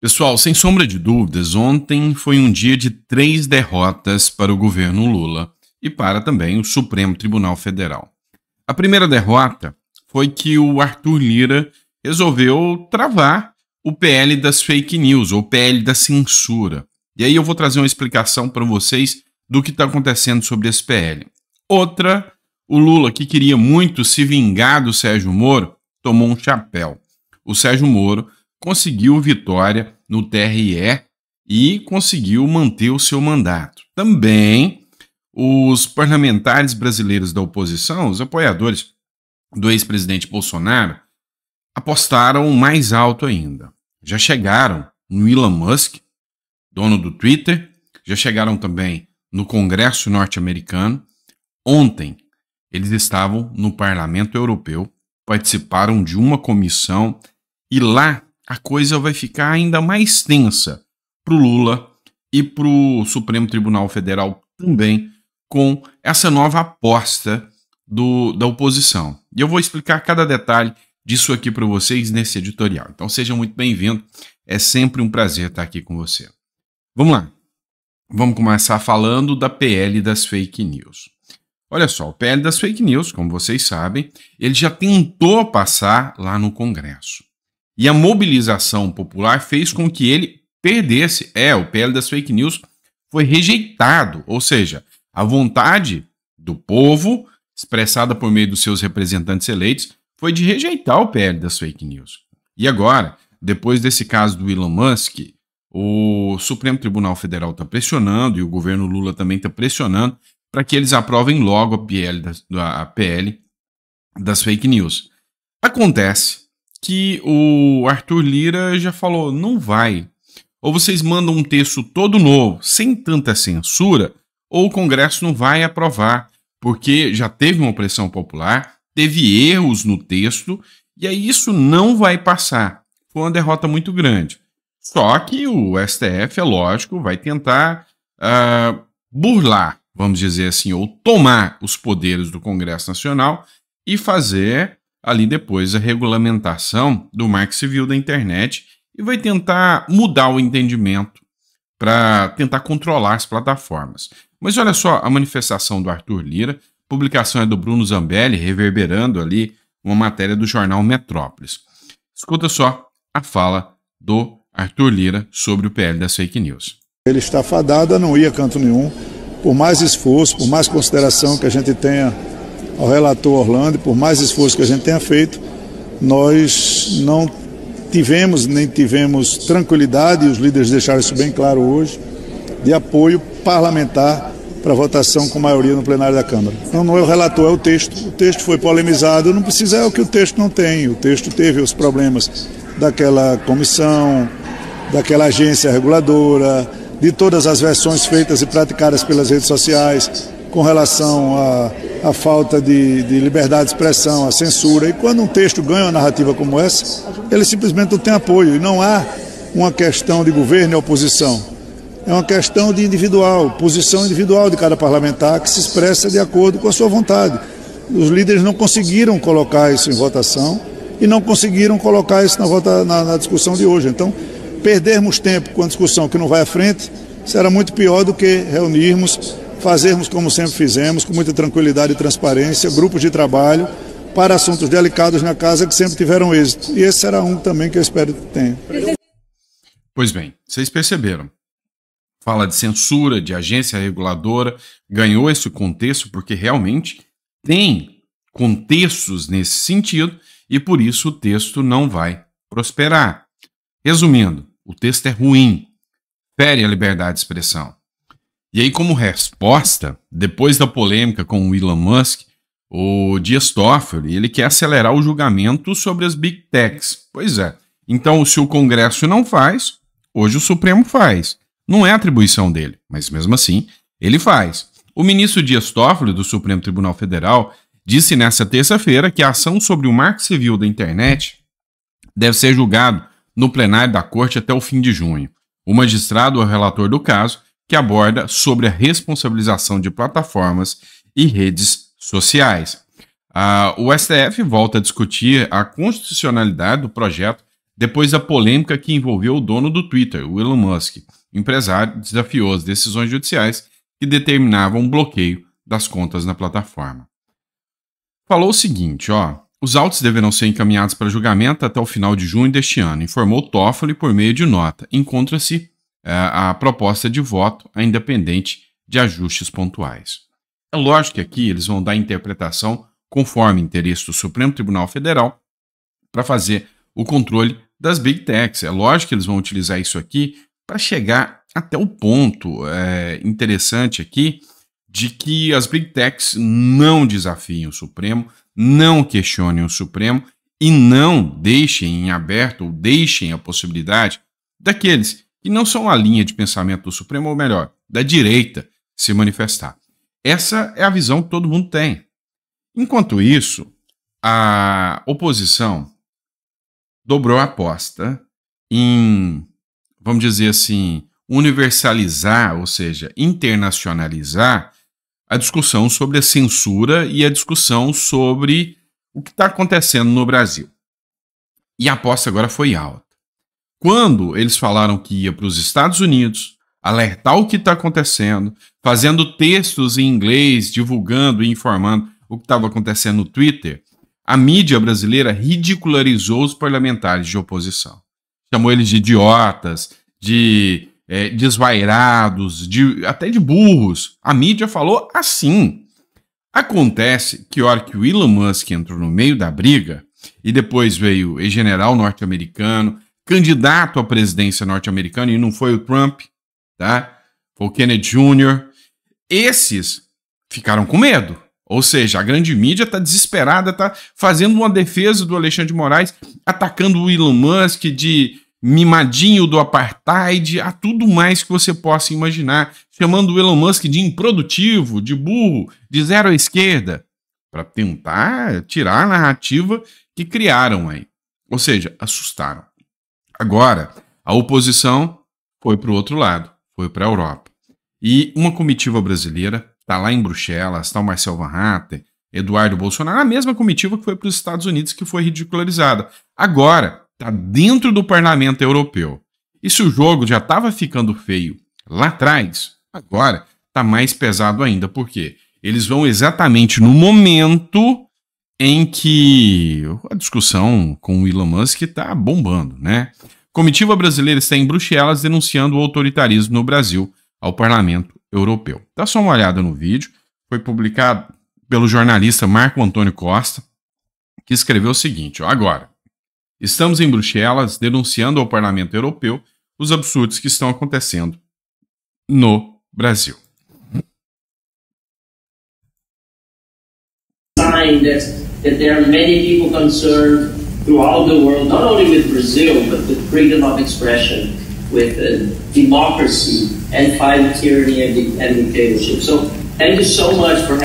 Pessoal, sem sombra de dúvidas, ontem foi um dia de três derrotas para o governo Lula e para também o Supremo Tribunal Federal. A primeira derrota foi que o Arthur Lira resolveu travar o PL das fake news, ou PL da censura. E aí eu vou trazer uma explicação para vocês do que está acontecendo sobre esse PL. Outra, o Lula, que queria muito se vingar do Sérgio Moro, tomou um chapéu. O Sérgio Moro conseguiu vitória no TRE e conseguiu manter o seu mandato. Também os parlamentares brasileiros da oposição, os apoiadores do ex-presidente Bolsonaro, apostaram mais alto ainda. Já chegaram no Elon Musk, dono do Twitter, já chegaram também no Congresso norte-americano. Ontem, eles estavam no Parlamento Europeu, participaram de uma comissão e lá a coisa vai ficar ainda mais tensa para o Lula e para o Supremo Tribunal Federal também, com essa nova aposta do, da oposição. E eu vou explicar cada detalhe disso aqui para vocês nesse editorial. Então seja muito bem-vindo, é sempre um prazer estar aqui com você. Vamos lá, vamos começar falando da PL das fake news. Olha só, o PL das fake news, como vocês sabem, ele já tentou passar lá no Congresso. E a mobilização popular fez com que ele perdesse. É, o PL das fake news foi rejeitado, ou seja, a vontade do povo, expressada por meio dos seus representantes eleitos, foi de rejeitar o PL das fake news. E agora, depois desse caso do Elon Musk, o Supremo Tribunal Federal está pressionando e o governo Lula também está pressionando para que eles aprovem logo a PL, das, a PL das fake news. Acontece que o Arthur Lira já falou: não vai. Ou vocês mandam um texto todo novo, sem tanta censura, ou o Congresso não vai aprovar, porque já teve uma pressão popular, teve erros no texto, e aí isso não vai passar. Foi uma derrota muito grande. Só que o STF, é lógico, vai tentar uh, burlar, vamos dizer assim, ou tomar os poderes do Congresso Nacional e fazer ali depois a regulamentação do marco civil da internet e vai tentar mudar o entendimento para tentar controlar as plataformas. Mas olha só a manifestação do Arthur Lira, publicação é do Bruno Zambelli, reverberando ali uma matéria do jornal Metrópolis. Escuta só a fala do Arthur Lira sobre o PL das fake news. Ele está fadado a não ir a canto nenhum, por mais esforço, por mais consideração que a gente tenha ao relator Orlando, por mais esforço que a gente tenha feito, nós não tivemos nem tivemos tranquilidade, e os líderes deixaram isso bem claro hoje, de apoio parlamentar para votação com maioria no plenário da Câmara. então não é o relator, é o texto. O texto foi polemizado, não precisa, é o que o texto não tem. O texto teve os problemas daquela comissão, daquela agência reguladora, de todas as versões feitas e praticadas pelas redes sociais com relação à, falta de, de, liberdade de expressão, à censura. E quando um texto ganha uma narrativa como essa, ele simplesmente não tem apoio. E não há uma questão de governo e oposição. É uma questão de individual, posição individual de cada parlamentar que se expressa de acordo com a sua vontade. Os líderes não conseguiram colocar isso em votação e não conseguiram colocar isso na, vota, na, na discussão de hoje. Então, perdermos tempo com a discussão que não vai à frente será muito pior do que reunirmos fazermos como sempre fizemos, com muita tranquilidade e transparência, grupos de trabalho para assuntos delicados na casa que sempre tiveram êxito. E esse será um também que eu espero que tenha. Pois bem, vocês perceberam. Fala de censura, de agência reguladora, ganhou esse contexto porque realmente tem contextos nesse sentido e por isso o texto não vai prosperar. Resumindo, o texto é ruim, fere a liberdade de expressão. E aí, como resposta, depois da polêmica com o Elon Musk, o Dias Toffoli ele quer acelerar o julgamento sobre as big techs. Pois é. Então, se o Congresso não faz, hoje o Supremo faz. Não é atribuição dele, mas mesmo assim, ele faz. O ministro Dias Toffoli, do Supremo Tribunal Federal, disse nesta terça-feira que a ação sobre o marco civil da internet deve ser julgado no plenário da corte até o fim de junho. O magistrado, o relator do caso, que aborda sobre a responsabilização de plataformas e redes sociais. Ah, o STF volta a discutir a constitucionalidade do projeto depois da polêmica que envolveu o dono do Twitter, o Elon Musk. O empresário desafiou as decisões judiciais que determinavam o bloqueio das contas na plataforma. Falou o seguinte, ó, os autos deverão ser encaminhados para julgamento até o final de junho deste ano, informou Toffoli por meio de nota. Encontra-se é, a proposta de voto, é independente de ajustes pontuais. É lógico que aqui eles vão dar interpretação conforme interesse do Supremo Tribunal Federal para fazer o controle das big techs. É lógico que eles vão utilizar isso aqui para chegar até o ponto é, interessante aqui de que as big techs não desafiem o Supremo, não questionem o Supremo e não deixem em aberto ou deixem a possibilidade daqueles que não são a linha de pensamento do Supremo, ou melhor, da direita, se manifestar. Essa é a visão que todo mundo tem. Enquanto isso, a oposição dobrou a aposta em, vamos dizer assim, universalizar, ou seja, internacionalizar a discussão sobre a censura e a discussão sobre o que está acontecendo no Brasil. E a aposta agora foi alta. Quando eles falaram que ia para os Estados Unidos, alertar o que está acontecendo, fazendo textos em inglês, divulgando e informando o que estava acontecendo no Twitter, a mídia brasileira ridicularizou os parlamentares de oposição. Chamou eles de idiotas, de é, desvairados, de, até de burros. A mídia falou assim. Acontece que, hora que o Elon Musk entrou no meio da briga, e depois veio o general norte-americano, candidato à presidência norte-americana, e não foi o Trump, tá? Foi o Kennedy Jr. Esses ficaram com medo. Ou seja, a grande mídia está desesperada, está fazendo uma defesa do Alexandre de Moraes, atacando o Elon Musk de mimadinho do apartheid, a tudo mais que você possa imaginar, chamando o Elon Musk de improdutivo, de burro, de zero à esquerda, para tentar tirar a narrativa que criaram aí. Ou seja, assustaram. Agora, a oposição foi para o outro lado, foi para a Europa. E uma comitiva brasileira está lá em Bruxelas, está o Marcel Van Hatten, Eduardo Bolsonaro, a mesma comitiva que foi para os Estados Unidos que foi ridicularizada. Agora, está dentro do parlamento europeu. E se o jogo já estava ficando feio lá atrás, agora está mais pesado ainda, porque eles vão exatamente no momento em que a discussão com o Elon Musk está bombando, né? Comitiva brasileira está em Bruxelas denunciando o autoritarismo no Brasil ao Parlamento Europeu. Dá só uma olhada no vídeo, foi publicado pelo jornalista Marco Antônio Costa, que escreveu o seguinte: ó, agora, estamos em Bruxelas denunciando ao Parlamento Europeu os absurdos que estão acontecendo no Brasil. signed that there are many people concerned throughout the world, not only with Brazil, but with freedom of expression, with uh, democracy, and fighting tyranny and, and dictatorship. So, thank you so much for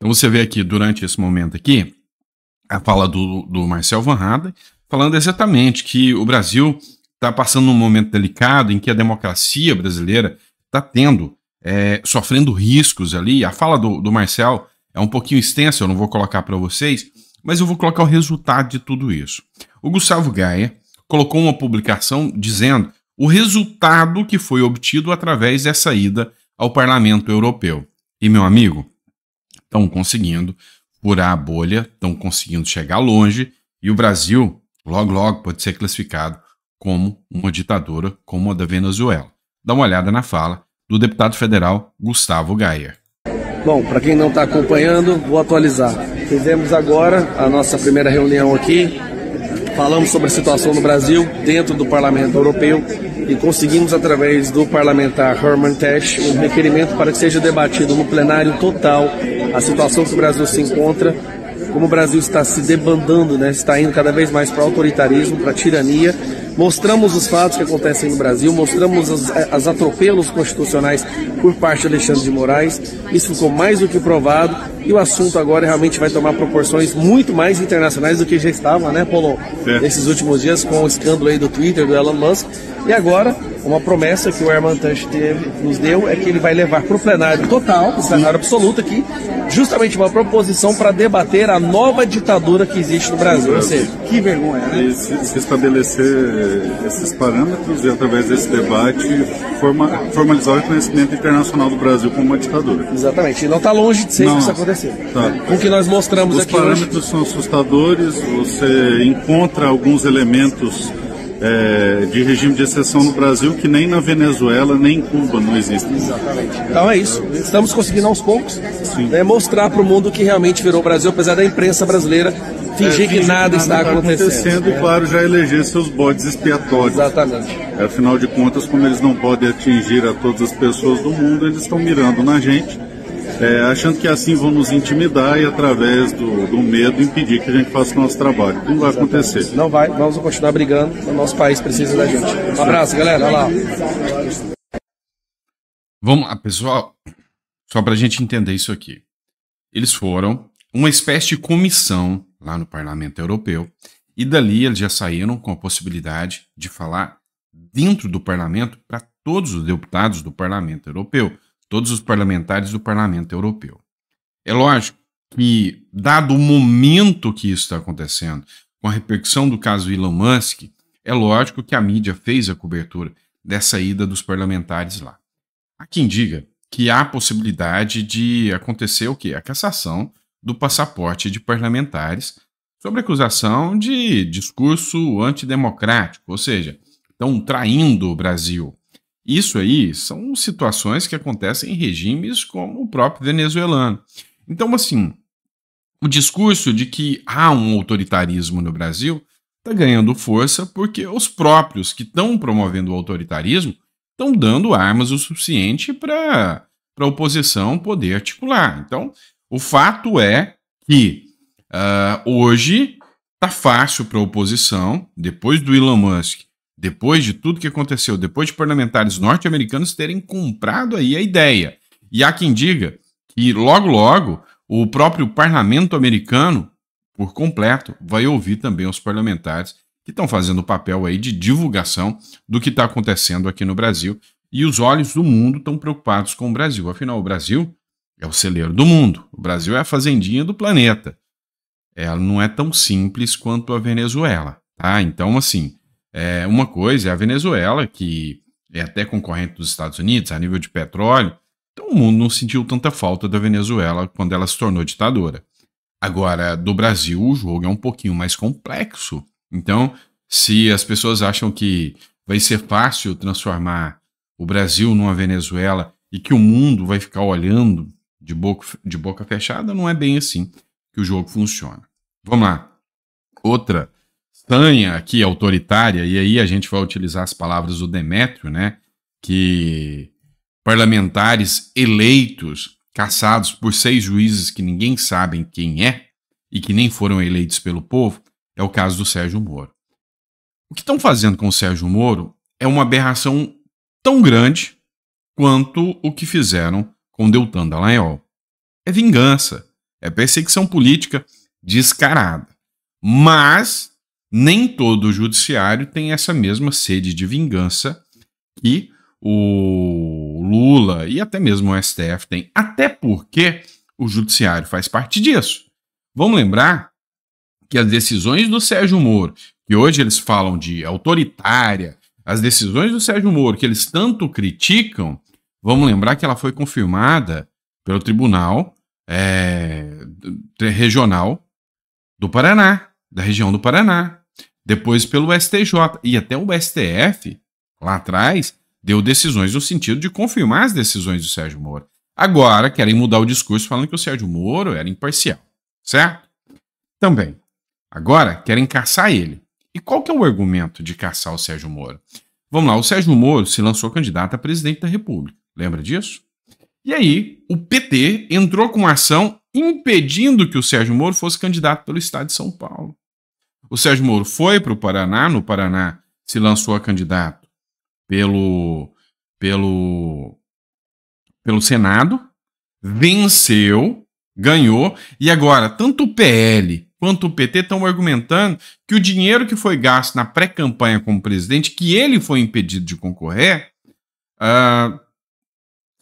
Então você vê aqui, durante esse momento aqui, a fala do, do Marcel Van Haden, falando exatamente que o Brasil está passando um momento delicado em que a democracia brasileira está tendo, é, sofrendo riscos ali. A fala do, do Marcel é um pouquinho extenso, eu não vou colocar para vocês, mas eu vou colocar o resultado de tudo isso. O Gustavo Gaia colocou uma publicação dizendo o resultado que foi obtido através dessa ida ao Parlamento Europeu. E, meu amigo, estão conseguindo furar a bolha, estão conseguindo chegar longe, e o Brasil, logo, logo, pode ser classificado como uma ditadura como a da Venezuela. Dá uma olhada na fala do deputado federal Gustavo Gaia. Bom, para quem não está acompanhando, vou atualizar. Fizemos agora a nossa primeira reunião aqui. Falamos sobre a situação no Brasil dentro do Parlamento Europeu e conseguimos, através do parlamentar Herman Tesch, um requerimento para que seja debatido no plenário total a situação que o Brasil se encontra, como o Brasil está se debandando, né? está indo cada vez mais para o autoritarismo, para a tirania Mostramos os fatos que acontecem no Brasil, mostramos as, eh, as atropelos constitucionais por parte de Alexandre de Moraes. Isso ficou mais do que provado e o assunto agora realmente vai tomar proporções muito mais internacionais do que já estava, né, Paulo? É. Nesses últimos dias com o escândalo aí do Twitter do Elon Musk. E agora, uma promessa que o Herman Tanch teve, nos deu é que ele vai levar para o plenário total, para o plenário absoluto aqui, justamente uma proposição para debater a nova ditadura que existe no Brasil. Ou seja, que vergonha, né? E se, se estabelecer eh, esses parâmetros e, através desse debate, forma, formalizar o reconhecimento internacional do Brasil como uma ditadura. Exatamente. E não está longe de ser não, isso acontecer. Tá. tá. O que nós mostramos os aqui Os parâmetros hoje... são assustadores, você encontra alguns elementos é, de regime de exceção no Brasil que nem na Venezuela nem em Cuba não existem. Exatamente. Então é isso. Estamos conseguindo aos poucos né, mostrar para o mundo que realmente virou o Brasil, apesar da imprensa brasileira fingir que nada está acontecendo. acontecendo e, claro, já eleger seus bodes expiatórios. Exatamente. É, afinal de contas, como eles não podem atingir a todas as pessoas do mundo, eles estão mirando na gente, é, achando que assim vão nos intimidar e, através do, do, medo, impedir que a gente faça o nosso trabalho. Não vai acontecer. Não vai, vamos continuar brigando, o nosso país precisa da gente. Um abraço, galera. Olha lá. Vamos lá, pessoal. Só para a gente entender isso aqui. Eles foram uma espécie de comissão lá no Parlamento Europeu, e dali eles já saíram com a possibilidade de falar dentro do parlamento para todos os deputados do Parlamento Europeu, todos os parlamentares do Parlamento Europeu. É lógico que, dado o momento que isso está acontecendo, com a repercussão do caso Elon Musk, é lógico que a mídia fez a cobertura dessa ida dos parlamentares lá. Há quem diga que há possibilidade de acontecer o quê? A cassação do passaporte de parlamentares sobre acusação de discurso antidemocrático, ou seja, estão traindo o Brasil. Isso aí são situações que acontecem em regimes como o próprio venezuelano. Então, assim, o discurso de que há um autoritarismo no Brasil está ganhando força porque os próprios que estão promovendo o autoritarismo estão dando armas o suficiente para a oposição poder articular. Então, o fato é que uh, hoje está fácil para a oposição, depois do Elon Musk, depois de tudo que aconteceu, depois de parlamentares norte-americanos terem comprado aí a ideia. E há quem diga que logo logo o próprio parlamento americano, por completo, vai ouvir também os parlamentares que estão fazendo o papel aí de divulgação do que está acontecendo aqui no Brasil. E os olhos do mundo estão preocupados com o Brasil. Afinal, o Brasil é o celeiro do mundo. O Brasil é a fazendinha do planeta. É, ela não é tão simples quanto a Venezuela. Tá? Então, assim, é uma coisa é a Venezuela, que é até concorrente dos Estados Unidos a nível de petróleo. Então, o mundo não sentiu tanta falta da Venezuela quando ela se tornou ditadora. Agora, do Brasil, o jogo é um pouquinho mais complexo. Então, se as pessoas acham que vai ser fácil transformar o Brasil numa Venezuela e que o mundo vai ficar olhando de boca, de boca fechada, não é bem assim que o jogo funciona. Vamos lá. Outra sanha aqui autoritária, e aí a gente vai utilizar as palavras do Demétrio, né? Que parlamentares eleitos, caçados por seis juízes que ninguém sabe quem é e que nem foram eleitos pelo povo, é o caso do Sérgio Moro. O que estão fazendo com o Sérgio Moro é uma aberração tão grande quanto o que fizeram com Deltan Dallagnol. É vingança, é perseguição política descarada. Mas nem todo o judiciário tem essa mesma sede de vingança que o Lula e até mesmo o STF tem, até porque o judiciário faz parte disso. Vamos lembrar que as decisões do Sérgio Moro, que hoje eles falam de autoritária, as decisões do Sérgio Moro que eles tanto criticam, Vamos lembrar que ela foi confirmada pelo Tribunal é, Regional do Paraná, da região do Paraná, depois pelo STJ e até o STF, lá atrás, deu decisões no sentido de confirmar as decisões do Sérgio Moro. Agora querem mudar o discurso falando que o Sérgio Moro era imparcial, certo? Também. Agora querem caçar ele. E qual que é o argumento de caçar o Sérgio Moro? Vamos lá, o Sérgio Moro se lançou candidato a presidente da República. Lembra disso? E aí, o PT entrou com uma ação impedindo que o Sérgio Moro fosse candidato pelo estado de São Paulo. O Sérgio Moro foi para o Paraná, no Paraná se lançou a candidato pelo pelo pelo Senado, venceu, ganhou e agora tanto o PL quanto o PT estão argumentando que o dinheiro que foi gasto na pré-campanha como presidente, que ele foi impedido de concorrer, uh,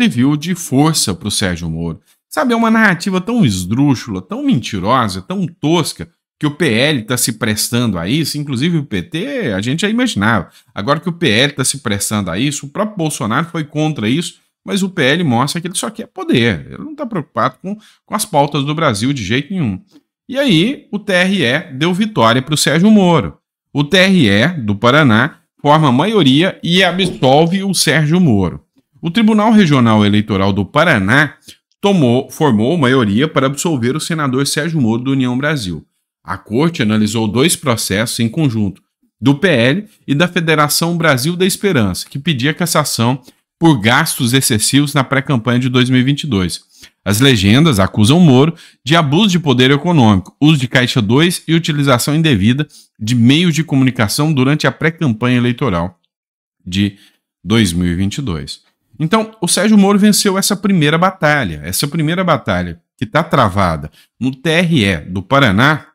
serviu de força para o Sérgio Moro. Sabe, é uma narrativa tão esdrúxula, tão mentirosa, tão tosca, que o PL está se prestando a isso, inclusive o PT, a gente já imaginava. Agora que o PL está se prestando a isso, o próprio Bolsonaro foi contra isso, mas o PL mostra que ele só quer poder. Ele não está preocupado com, com as pautas do Brasil de jeito nenhum. E aí, o TRE deu vitória para o Sérgio Moro. O TRE do Paraná forma maioria e absolve o Sérgio Moro. O Tribunal Regional Eleitoral do Paraná tomou, formou maioria para absolver o senador Sérgio Moro do União Brasil. A corte analisou dois processos em conjunto, do PL e da Federação Brasil da Esperança, que pedia cassação por gastos excessivos na pré-campanha de 2022. As legendas acusam Moro de abuso de poder econômico, uso de caixa 2 e utilização indevida de meios de comunicação durante a pré-campanha eleitoral de 2022. Então, o Sérgio Moro venceu essa primeira batalha, essa primeira batalha que está travada no TRE do Paraná,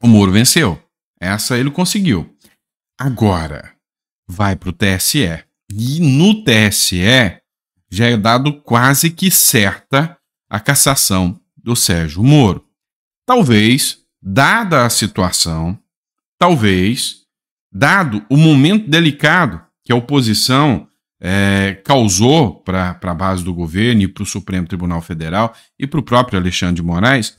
o Moro venceu. Essa ele conseguiu. Agora, vai para o TSE. E no TSE já é dado quase que certa a cassação do Sérgio Moro. Talvez, dada a situação, talvez, dado o momento delicado que a oposição é, causou para a base do governo e para o Supremo Tribunal Federal e para o próprio Alexandre de Moraes,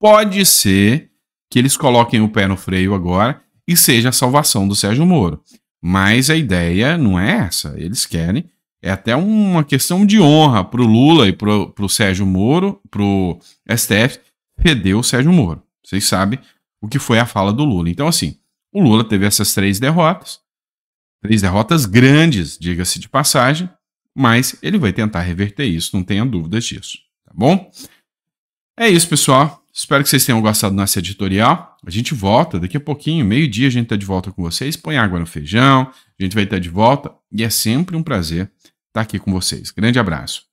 pode ser que eles coloquem o pé no freio agora e seja a salvação do Sérgio Moro. Mas a ideia não é essa. Eles querem. É até uma questão de honra para o Lula e para o Sérgio Moro, para o STF, perder o Sérgio Moro. Vocês sabem o que foi a fala do Lula. Então, assim, o Lula teve essas três derrotas. Três derrotas grandes, diga-se de passagem, mas ele vai tentar reverter isso, não tenha dúvidas disso, tá bom? É isso, pessoal. Espero que vocês tenham gostado do nosso editorial. A gente volta daqui a pouquinho, meio-dia a gente está de volta com vocês. Põe água no feijão, a gente vai estar tá de volta e é sempre um prazer estar tá aqui com vocês. Grande abraço.